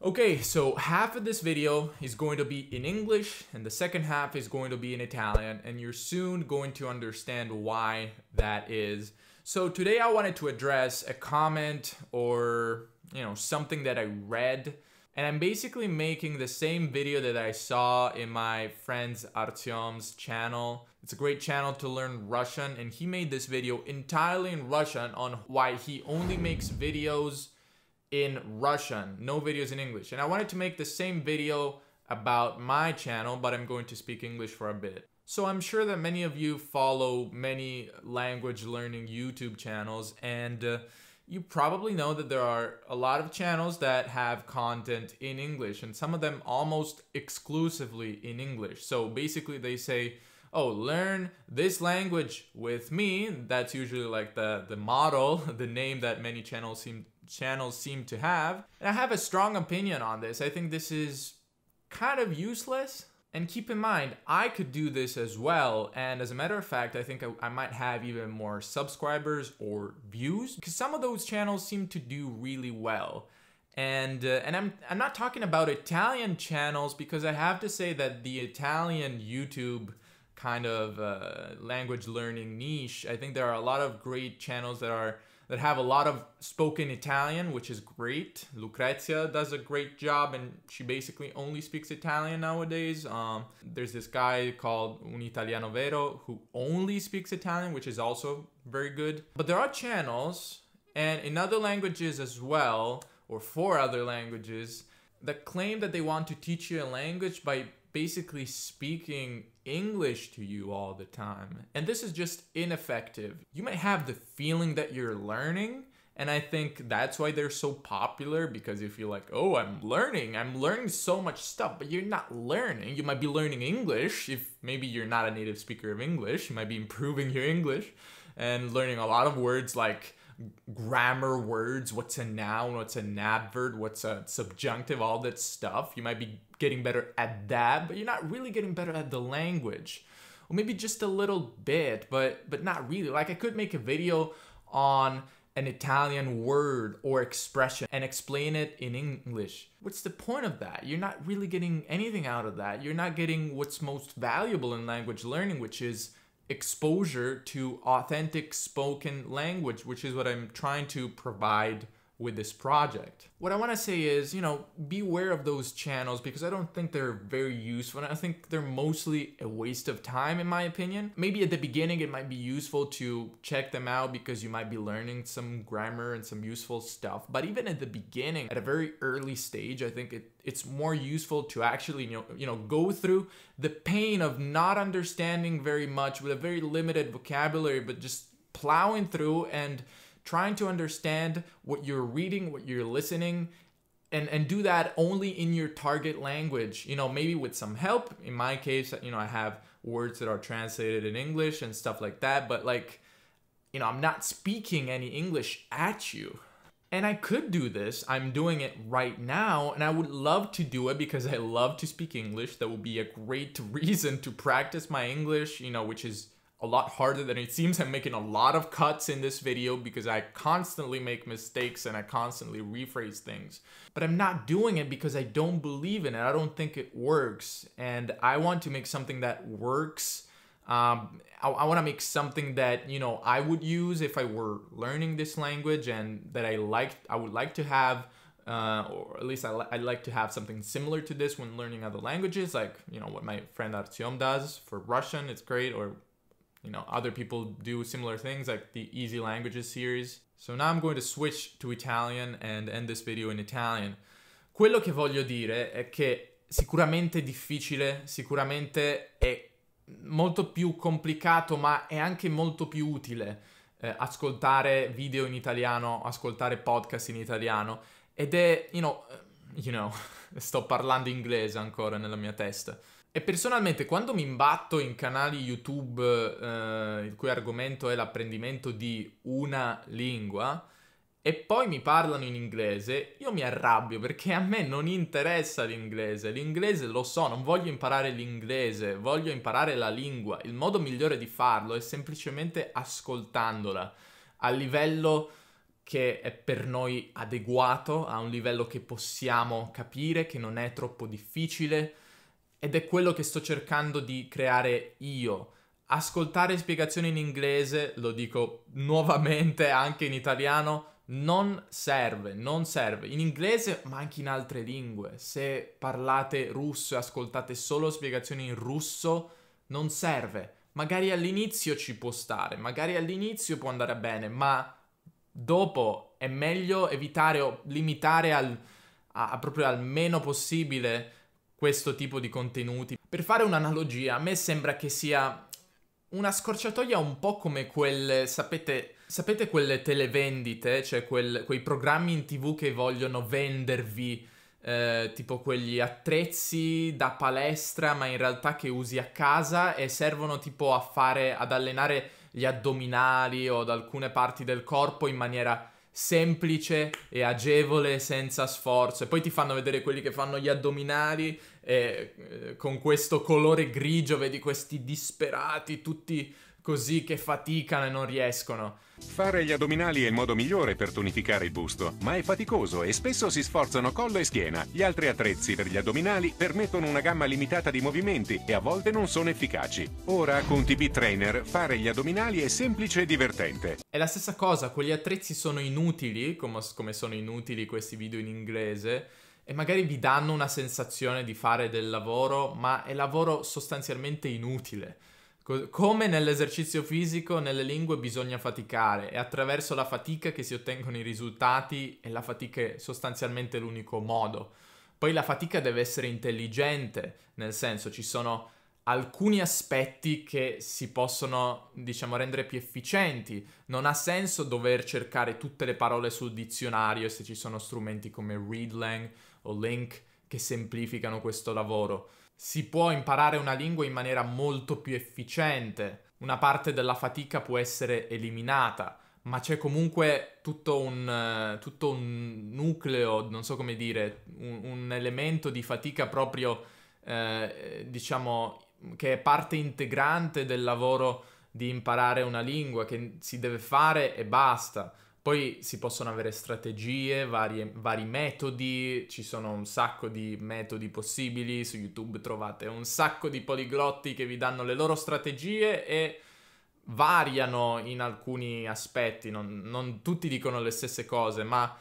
Okay, so half of this video is going to be in English and the second half is going to be in Italian and you're soon going to understand why that is. So today I wanted to address a comment or, you know, something that I read and I'm basically making the same video that I saw in my friend's Artyom's channel. It's a great channel to learn Russian and he made this video entirely in Russian on why he only makes videos in Russian, no videos in English. And I wanted to make the same video about my channel, but I'm going to speak English for a bit. So I'm sure that many of you follow many language learning YouTube channels and uh, you probably know that there are a lot of channels that have content in English and some of them almost exclusively in English. So basically they say, oh, learn this language with me. That's usually like the, the model, the name that many channels seem channels seem to have. And I have a strong opinion on this. I think this is kind of useless. And keep in mind, I could do this as well. And as a matter of fact, I think I, I might have even more subscribers or views because some of those channels seem to do really well. And, uh, and I'm, I'm not talking about Italian channels because I have to say that the Italian YouTube kind of uh, language learning niche, I think there are a lot of great channels that are that have a lot of spoken Italian, which is great. Lucrezia does a great job, and she basically only speaks Italian nowadays. Um, there's this guy called Un Italiano Vero who only speaks Italian, which is also very good. But there are channels, and in other languages as well, or for other languages, that claim that they want to teach you a language by basically speaking English to you all the time. And this is just ineffective. You might have the feeling that you're learning. And I think that's why they're so popular because you feel like, oh, I'm learning. I'm learning so much stuff, but you're not learning. You might be learning English if maybe you're not a native speaker of English. You might be improving your English and learning a lot of words like grammar words, what's a noun, what's an adverb, what's a subjunctive, all that stuff. You might be getting better at that, but you're not really getting better at the language. Or maybe just a little bit, but but not really. Like I could make a video on an Italian word or expression and explain it in English. What's the point of that? You're not really getting anything out of that. You're not getting what's most valuable in language learning, which is exposure to authentic spoken language, which is what I'm trying to provide with this project. What I want to say is, you know, beware of those channels because I don't think they're very useful. And I think they're mostly a waste of time, in my opinion. Maybe at the beginning, it might be useful to check them out because you might be learning some grammar and some useful stuff. But even at the beginning, at a very early stage, I think it, it's more useful to actually, you know, you know, go through the pain of not understanding very much with a very limited vocabulary, but just plowing through and trying to understand what you're reading, what you're listening, and and do that only in your target language you know maybe with some help in my case you know i have words that are translated in english and stuff like that but like you know i'm not speaking any english at you and i could do this i'm doing it right now and i would love to do it because i love to speak english that would be a great reason to practice my english you know which is a lot harder than it seems. I'm making a lot of cuts in this video because I constantly make mistakes and I constantly rephrase things. But I'm not doing it because I don't believe in it. I don't think it works. And I want to make something that works. Um, I, I want to make something that, you know, I would use if I were learning this language and that I like, I would like to have uh, or at least I, li I like to have something similar to this when learning other languages, like you know what my friend Artyom does for Russian, it's great, or you know, other people do similar things like the Easy Languages series. So now I'm going to switch to Italian and end this video in Italian. Quello che voglio dire è che sicuramente è difficile, sicuramente è molto più complicato, ma è anche molto più utile eh, ascoltare video in italiano, ascoltare podcast in italiano ed è, you know, eh, you know sto parlando inglese ancora nella mia testa. E personalmente quando mi imbatto in canali YouTube eh, il cui argomento è l'apprendimento di una lingua e poi mi parlano in inglese, io mi arrabbio perché a me non interessa l'inglese. L'inglese lo so, non voglio imparare l'inglese, voglio imparare la lingua. Il modo migliore di farlo è semplicemente ascoltandola a livello che è per noi adeguato, a un livello che possiamo capire, che non è troppo difficile ed è quello che sto cercando di creare io. Ascoltare spiegazioni in inglese, lo dico nuovamente anche in italiano, non serve, non serve. In inglese ma anche in altre lingue. Se parlate russo e ascoltate solo spiegazioni in russo, non serve. Magari all'inizio ci può stare, magari all'inizio può andare bene, ma dopo è meglio evitare o limitare al, a, a proprio al meno possibile questo tipo di contenuti. Per fare un'analogia, a me sembra che sia una scorciatoia un po' come quelle, sapete, sapete quelle televendite, cioè quel, quei programmi in tv che vogliono vendervi eh, tipo quegli attrezzi da palestra, ma in realtà che usi a casa e servono tipo a fare, ad allenare gli addominali o ad alcune parti del corpo in maniera semplice e agevole senza sforzo. E poi ti fanno vedere quelli che fanno gli addominali eh, con questo colore grigio, vedi questi disperati, tutti così che faticano e non riescono. Fare gli addominali è il modo migliore per tonificare il busto, ma è faticoso e spesso si sforzano collo e schiena. Gli altri attrezzi per gli addominali permettono una gamma limitata di movimenti e a volte non sono efficaci. Ora con TB Trainer fare gli addominali è semplice e divertente. È la stessa cosa, quegli attrezzi sono inutili, come, come sono inutili questi video in inglese, e magari vi danno una sensazione di fare del lavoro, ma è lavoro sostanzialmente inutile come nell'esercizio fisico, nelle lingue bisogna faticare, è attraverso la fatica che si ottengono i risultati e la fatica è sostanzialmente l'unico modo. Poi la fatica deve essere intelligente, nel senso ci sono alcuni aspetti che si possono, diciamo, rendere più efficienti. Non ha senso dover cercare tutte le parole sul dizionario se ci sono strumenti come Readlang o Link che semplificano questo lavoro si può imparare una lingua in maniera molto più efficiente, una parte della fatica può essere eliminata, ma c'è comunque tutto un, eh, tutto un nucleo, non so come dire, un, un elemento di fatica proprio, eh, diciamo, che è parte integrante del lavoro di imparare una lingua, che si deve fare e basta. Poi si possono avere strategie, varie, vari metodi, ci sono un sacco di metodi possibili, su YouTube trovate un sacco di poliglotti che vi danno le loro strategie e variano in alcuni aspetti, non, non tutti dicono le stesse cose, ma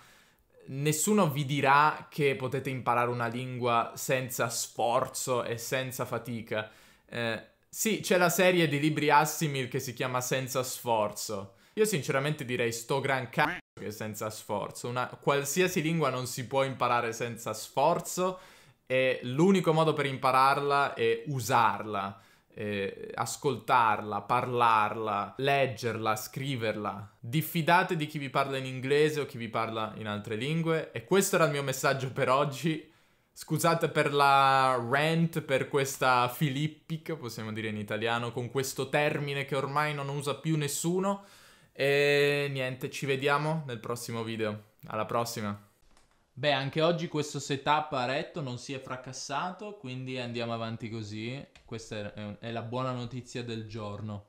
nessuno vi dirà che potete imparare una lingua senza sforzo e senza fatica. Eh, sì, c'è la serie di libri Assimil che si chiama Senza sforzo io sinceramente direi sto gran cazzo che senza sforzo. Una, qualsiasi lingua non si può imparare senza sforzo e l'unico modo per impararla è usarla, eh, ascoltarla, parlarla, leggerla, scriverla. Diffidate di chi vi parla in inglese o chi vi parla in altre lingue e questo era il mio messaggio per oggi. Scusate per la rant, per questa filippica, possiamo dire in italiano, con questo termine che ormai non usa più nessuno. E niente, ci vediamo nel prossimo video. Alla prossima! Beh, anche oggi questo setup a retto non si è fracassato, quindi andiamo avanti così. Questa è la buona notizia del giorno.